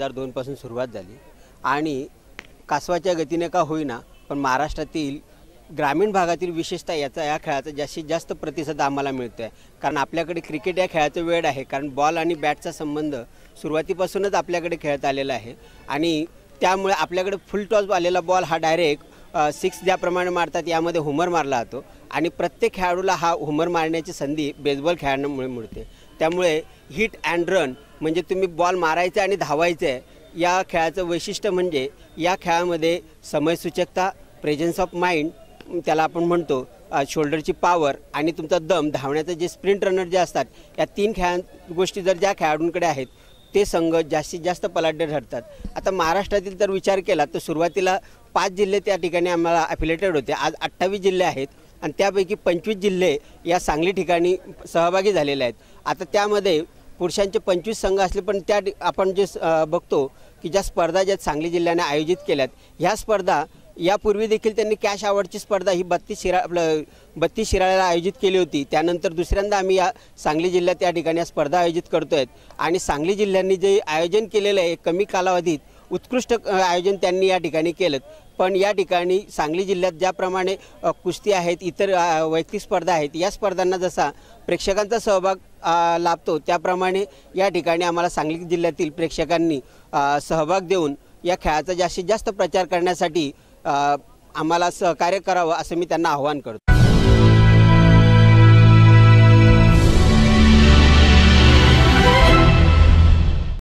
हजार दोनपासून सुरुवात झाली आणि कासवाच्या गतीने का होईना पण महाराष्ट्रातील ग्रामीण भागातील विशेषतः याचा या खेळाचा जास्तीत जास्त प्रतिसाद आम्हाला मिळतो आहे कारण आपल्याकडे क्रिकेट या खेळाचं वेळ आहे कारण बॉल आणि बॅटचा संबंध सुरुवातीपासूनच आपल्याकडे खेळत आलेला आहे आणि त्यामुळे आपल्याकडे फुल टॉस आलेला बॉल हा डायरेक्ट सिक्स ज्याप्रमाणे मारतात यामध्ये हुमर मारला जातो आणि प्रत्येक खेळाडूला हा हुमर मारण्याची संधी बेसबॉल खेळांमुळे मिळते त्यामुळे हिट अँड रन म्हणजे तुम्ही बॉल मारायचा आणि धावायचं आहे या खेळाचं वैशिष्ट्य म्हणजे या खेळामध्ये समयसूचकता प्रेझेन्स ऑफ माइंड त्याला आपण म्हणतो शोल्डरची पावर आणि तुमचा दम धावण्याचं जे स्प्रिंट रनर जे असतात या तीन खेळां गोष्टी जर ज्या खेळाडूंकडे आहेत ते संघ जास्तीत जास्त पलाढ्य ठरतात आता महाराष्ट्रातील जर विचार केला तर सुरुवातीला पाच जिल्हे त्या ठिकाणी आम्हाला अफिलेटेड होते आज अठ्ठावीस जिल्हे आहेत आणि त्यापैकी पंचवीस जिल्हे या सांगली ठिकाणी सहभागी झालेले आहेत आता त्यामध्ये पुरुषांचे पंचवीस संघ असले पण त्या आपण जे बघतो की ज्या स्पर्धा ज्या सांगली जिल्ह्याने आयोजित केल्यात ह्या स्पर्धा यापूर्वी देखील त्यांनी कॅश आवडची स्पर्धा ही बत्तीस शिरा आपलं बत्तीस शिराळ्याला आयोजित केली होती त्यानंतर दुसऱ्यांदा आम्ही या सांगली जिल्ह्यात या ठिकाणी स्पर्धा आयोजित करतो आहेत आणि सांगली जिल्ह्यांनी जे आयोजन केलेलं आहे कमी कालावधीत उत्कृष्ट आयोजन त्यांनी या ठिकाणी केलं पण या ठिकाणी सांगली जिल्ह्यात ज्याप्रमाणे कुस्ती आहेत इतर वैयक्तिक स्पर्धा आहेत या स्पर्धांना जसा प्रेक्षकांचा सहभाग लाभतो त्याप्रमाणे या ठिकाणी आम्हाला सांगली जिल्ह्यातील प्रेक्षकांनी सहभाग देऊन या खेळाचा जास्तीत जास्त प्रचार करण्यासाठी आम्हाला सहकार्य करावं असं मी त्यांना आवाहन करतो